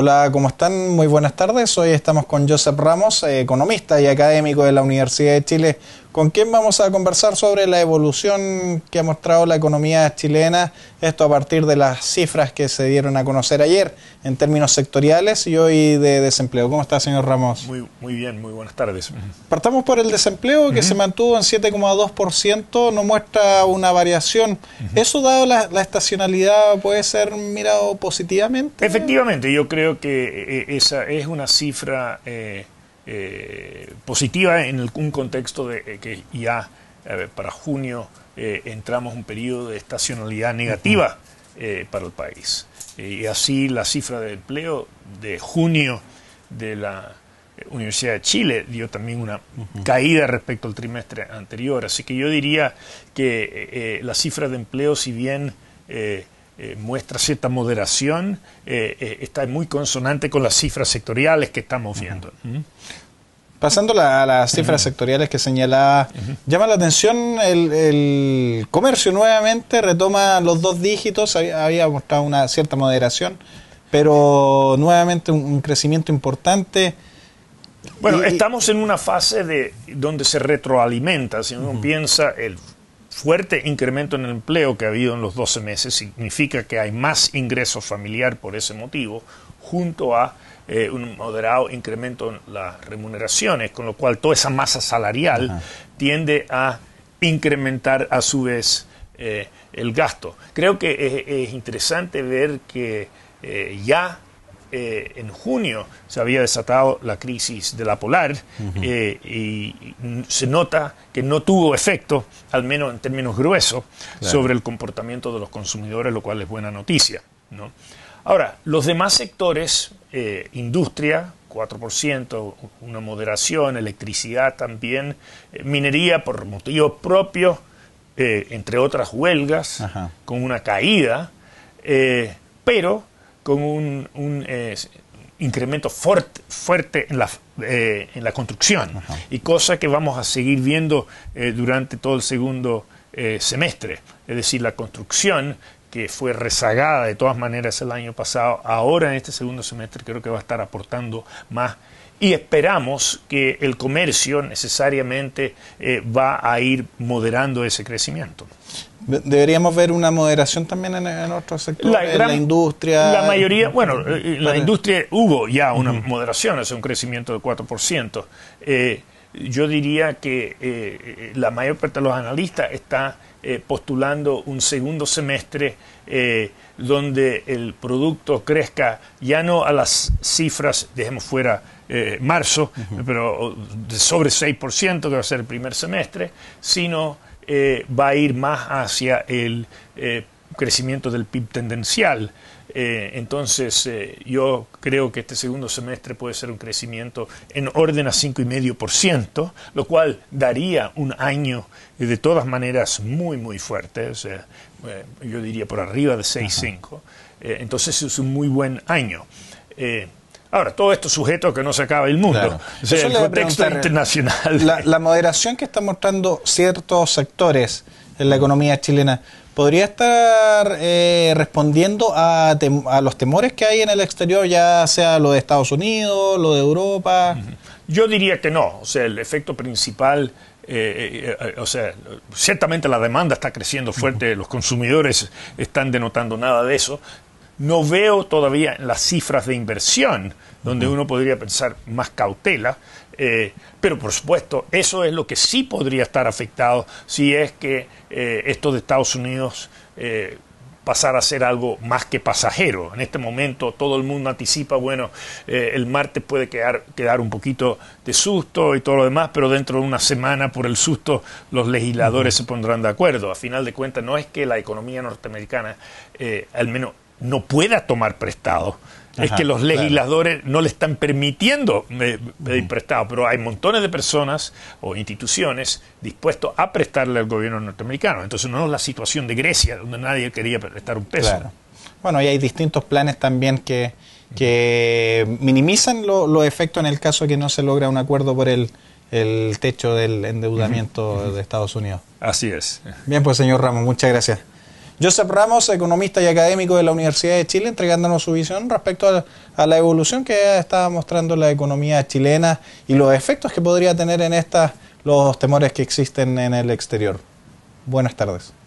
Hola, ¿cómo están? Muy buenas tardes. Hoy estamos con Joseph Ramos, eh, economista y académico de la Universidad de Chile, con quién vamos a conversar sobre la evolución que ha mostrado la economía chilena, esto a partir de las cifras que se dieron a conocer ayer en términos sectoriales y hoy de desempleo. ¿Cómo está, señor Ramos? Muy, muy bien, muy buenas tardes. Partamos por el desempleo que se mantuvo en 7,2%, no muestra una variación. ¿Eso dado la, estacionalidad puede ser mirado positivamente? Efectivamente, yo creo que eh, esa es una cifra... Eh, eh, positiva en un contexto de eh, que ya para junio eh, entramos un periodo de estacionalidad negativa para el país. y así la cifra de empleo de junio de la Universidad de Chile dio también una caída respecto al trimestre anterior. Así que yo diría que la cifra de empleo, si bien muestra cierta moderación, está muy consonante con las cifras sectoriales que estamos viendo. Pasando a las cifras sectoriales que señalaba, llama la atención el, comercio nuevamente, retoma los dos dígitos, había, mostrado una cierta moderación, pero nuevamente un, crecimiento importante. Bueno, estamos en una fase de donde se retroalimenta, si uno piensa el fuerte incremento en el empleo que ha habido en los 12 meses significa que hay más ingreso familiar por ese motivo, junto a eh, un moderado incremento en las remuneraciones, con lo cual toda esa masa salarial tiende a incrementar a su vez eh, el gasto. Creo que es, interesante ver que eh, ya eh, en junio se había desatado la crisis de la polar eh, y se nota que no tuvo efecto, al menos en términos gruesos, sobre el comportamiento de los consumidores, lo cual es buena noticia. Ahora, los demás sectores, eh, industria, 4%, una moderación, electricidad también, minería por motivos propios, entre otras huelgas, con una caída, pero con un, eh, incremento fuerte, en, la, eh, construcción y cosa que vamos a seguir viendo eh, durante todo el segundo semestre. Es decir, la construcción que fue rezagada de todas maneras el año pasado, ahora en este segundo semestre creo que va a estar aportando más y esperamos que el comercio necesariamente va a ir moderando ese crecimiento. Deberíamos ver una moderación también en, en otros sectores, la, en la industria. La mayoría, bueno, eh, la industria hubo ya una moderación, es un crecimiento del 4%. Eh, yo diría que eh, eh, la mayor parte de los analistas está eh, postulando un segundo semestre donde el producto crezca ya no a las cifras, dejemos fuera marzo, pero sobre 6% que va a ser el primer semestre, sino va a ir más hacia el crecimiento del PIB tendencial. Eh, entonces, eh, yo creo que este segundo semestre puede ser un crecimiento en orden a 5,5%, lo cual daría un año de todas maneras muy, muy fuerte, o sea, eh, yo diría por arriba de 6,5%. entonces, es un muy buen año. Ahora, todo esto sujeto a que no se acaba el mundo. el contexto internacional. La, la moderación que están mostrando ciertos sectores en la economía chilena, podría estar eh, respondiendo a, a, los temores que hay en el exterior, ya sea lo de Estados Unidos, lo de Europa. Yo diría que no, o sea, el efecto principal... Eh, eh, o sea, ciertamente la demanda está creciendo fuerte, los consumidores están denotando nada de eso, no veo todavía las cifras de inversión, donde uno podría pensar más cautela, eh, pero por supuesto, eso es lo que sí podría estar afectado si es que eh, esto de Estados Unidos eh, pasara a ser algo más que pasajero. En este momento todo el mundo anticipa, bueno, eh, el martes puede quedar, un poquito de susto y todo lo demás, pero dentro de una semana por el susto los legisladores se pondrán de acuerdo. A final de cuentas, no es que la economía norteamericana, al menos no pueda tomar prestado. es que los legisladores no le están permitiendo eh, pedir prestado, pero hay montones de personas o instituciones dispuestos a prestarle al gobierno norteamericano. Entonces no es la situación de Grecia, donde nadie quería prestar un peso. Bueno, y hay distintos planes también que, que minimizan los efectos en el caso de que no se logra un acuerdo por el, el techo del endeudamiento de Estados Unidos. Así es. Bien, pues señor Ramos, muchas gracias. Joseph Ramos, economista y académico de la Universidad de Chile, entregándonos su visión respecto a, la evolución que está mostrando la economía chilena y los efectos que podría tener en estas los temores que existen en el exterior. Buenas tardes.